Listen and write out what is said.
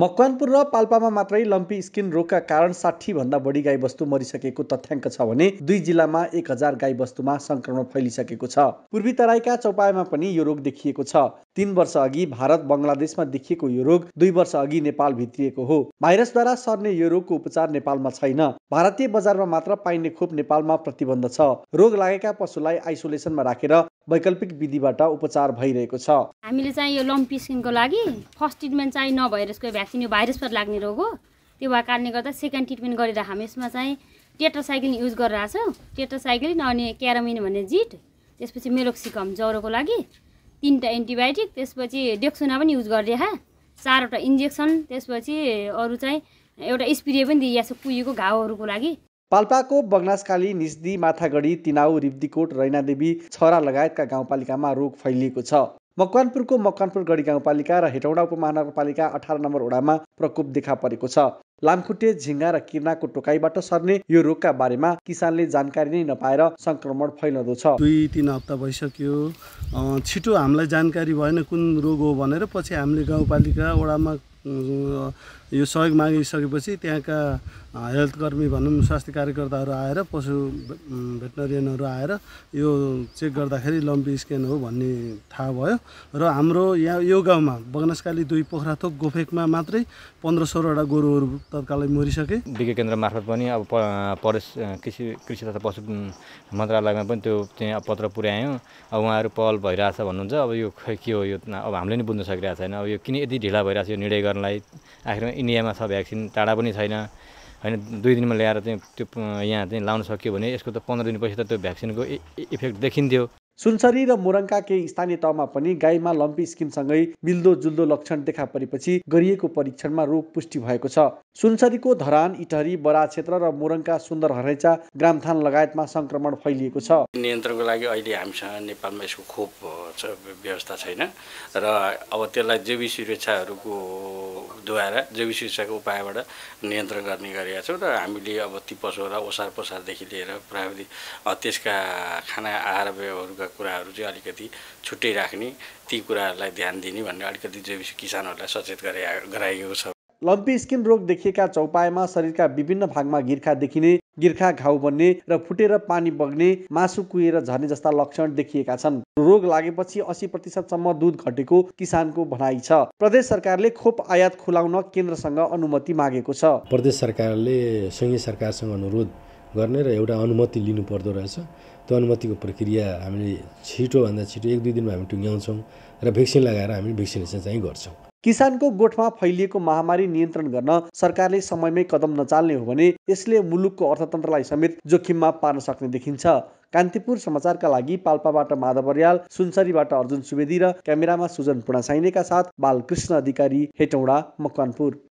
मकवानपुर र पाल्पामा मात्रै lumpy skin रोगका कारण साठीभन्दा बढी गाईबस्तु मरिसकेको तथ्याङ्क छ भने दुई जिल्लामा एक हजार गाईबस्तुमा सङ्क्रमण फैलिसकेको छ पूर्वी तराईका चौपायामा पनि यो रोग देखिएको छ तीन वर्ष अघि भारत बङ्गलादेशमा देखिएको यो रोग दुई वर्ष अघि नेपाल भित्रिएको हो भाइरसद्वारा सर्ने यो रोगको उपचार नेपालमा छैन भारतीय बजारमा मात्र पाइने खोप नेपालमा प्रतिबन्ध छ रोग लागेका पशुलाई आइसोलेसनमा राखेर वैकल्पिक विधिबाट उपचार भइरहेको छ हामीले चाहिँ यो लम्पी लागि फर्स्ट ट्रिटमेन्ट चाहिँ नभएर यसको भ्याक्सिन यो भाइरस पर लाग्ने रोग हो त्यो भएको कारणले गर्दा सेकेन्ड ट्रिटमेन्ट गरेर हामी यसमा चाहिँ टेट्रासाइक्लिन युज गरिरहेको छौँ टेट्रासाइक्लिन अनि क्यारामिन भन्ने जिट त्यसपछि मेलोक्सिकम ज्वरोको लागि तिनवटा एन्टिबायोटिक त्यसपछि डेक्सोना पनि युज गरिदिएको चारवटा इन्जेक्सन त्यसपछि अरू चाहिँ एउटा स्प्रे पनि दिइरहेको छ कुहिएको घाउहरूको लागि पाल्पाको बगनासकाली निस्दी माथागढी तिनाउ रिब्दीकोट रैनादेवी छरा लगायतका गाउँपालिकामा रोग फैलिएको छ मकवानपुरको मकवानपुर गढी गाउँपालिका र हेटौँडा उपमहानगरपालिका अठार नम्बर वडामा प्रकोप देखा परेको छ लामखुट्टे झिङ्गा र किर्नाको टोकाइबाट सर्ने यो रोगका बारेमा किसानले जानकारी नै नपाएर सङ्क्रमण फैलँदो छ दुई तिन हप्ता भइसक्यो छिटो हामीलाई जानकारी भएन कुन रोग हो भनेर पछि हामीले गाउँपालिका वडामा यो सहयोग मागिसकेपछि त्यहाँका हेल्थकर्मी भनौँ स्वास्थ्य कार्यकर्ताहरू आएर पशु भेटनरियनहरू आएर यो चेक गर्दाखेरि लम्पी स्क्यान हो भन्ने थाहा भयो र हाम्रो यहाँ यो गाउँमा बगनासकाली दुई पोखराथोक गोफेकमा मात्रै पन्ध्र सोह्रवटा गोरुहरू तत्कालै मरिसके विज्ञ केन्द्र मार्फत पनि अब प्रदेश कृषि कृषि तथा पशु मन्त्रालयमा पनि त्यो चाहिँ पत्र पुर्यायौँ अब उहाँहरू पहल भइरहेछ भन्नुहुन्छ अब यो खै के हो यो अब हामीले नि बुझ्नु सकिरहेको छैन अब यो किन यति ढिला छ यो निर्णय गर्नलाई आखिरमा इन्डियामा छ भ्याक्सिन टाढा पनि छैन होइन दुई दिनमा ल्याएर चाहिँ त्यो यहाँ चाहिँ लाउन सक्यो भने यसको त पन्ध्र दिनपछि त त्यो भ्याक्सिनको इफेक्ट देखिन्थ्यो सुनसरी र मोरङका केही स्थानीय तहमा पनि गाईमा लम्पी स्किनसँगै मिल्दो जुल्दो लक्षण देखा परेपछि गरिएको परीक्षणमा रोग पुष्टि भएको छ सुनसरीको धरान इटहरी बरा क्षेत्र र मोरङका सुन्दर हरैचा ग्रामथान लगायतमा संक्रमण फैलिएको छ नियन्त्रणको लागि अहिले हामीसँग नेपालमा यसको खोप व्यवस्था छैन र अब त्यसलाई जैविक सुरक्षाहरूको द्वारा जैविक सुरक्षाको उपायबाट नियन्त्रण गर्ने गरेका छौँ र हामीले अब ती पशुहरूलाई ओसार पसारदेखि लिएर प्राविधिक त्यसका खाना आहार व्यवहार कुराहरू चाहिँ अलिकति छुट्टै राख्ने ती कुराहरूलाई ध्यान दिने भनेर अलिकति जैविक किसानहरूलाई सचेत गरे गराइएको छ लम्पी स्किन रोग देखिएका चौपायामा शरीरका विभिन्न भागमा गिर्खा देखिने गिर्खा घाउ बन्ने र फुटेर पानी बग्ने मासु कुहिएर झर्ने जस्ता लक्षण देखिएका छन् रोग लागेपछि असी प्रतिशतसम्म दुध घटेको किसानको भनाइ छ प्रदेश सरकारले खोप आयात खुलाउन केन्द्रसँग अनुमति मागेको छ प्रदेश सरकारले सङ्घीय सरकारसँग अनुरोध गर्ने र एउटा अनुमति लिनु पर्दो रहेछ त्यो अनुमतिको प्रक्रिया हामीले छिटोभन्दा छिटो एक दुई दिनमा हामी टुङ्ग्याउँछौँ र भ्याक्सिन लगाएर हामी भेक्सिनेसन चाहिँ गर्छौँ किसानको गोठमा फैलिएको महामारी नियन्त्रण गर्न सरकारले समयमै कदम नचाल्ने हो भने यसले मुलुकको अर्थतन्त्रलाई समेत जोखिममा पार्न सक्ने देखिन्छ कान्तिपुर समाचारका लागि पाल्पाबाट माधव अर्याल सुनसरीबाट अर्जुन सुवेदी र क्यामेरामा सुजन पुणासाइनेका साथ बालकृष्ण अधिकारी हेटौँडा मकवानपुर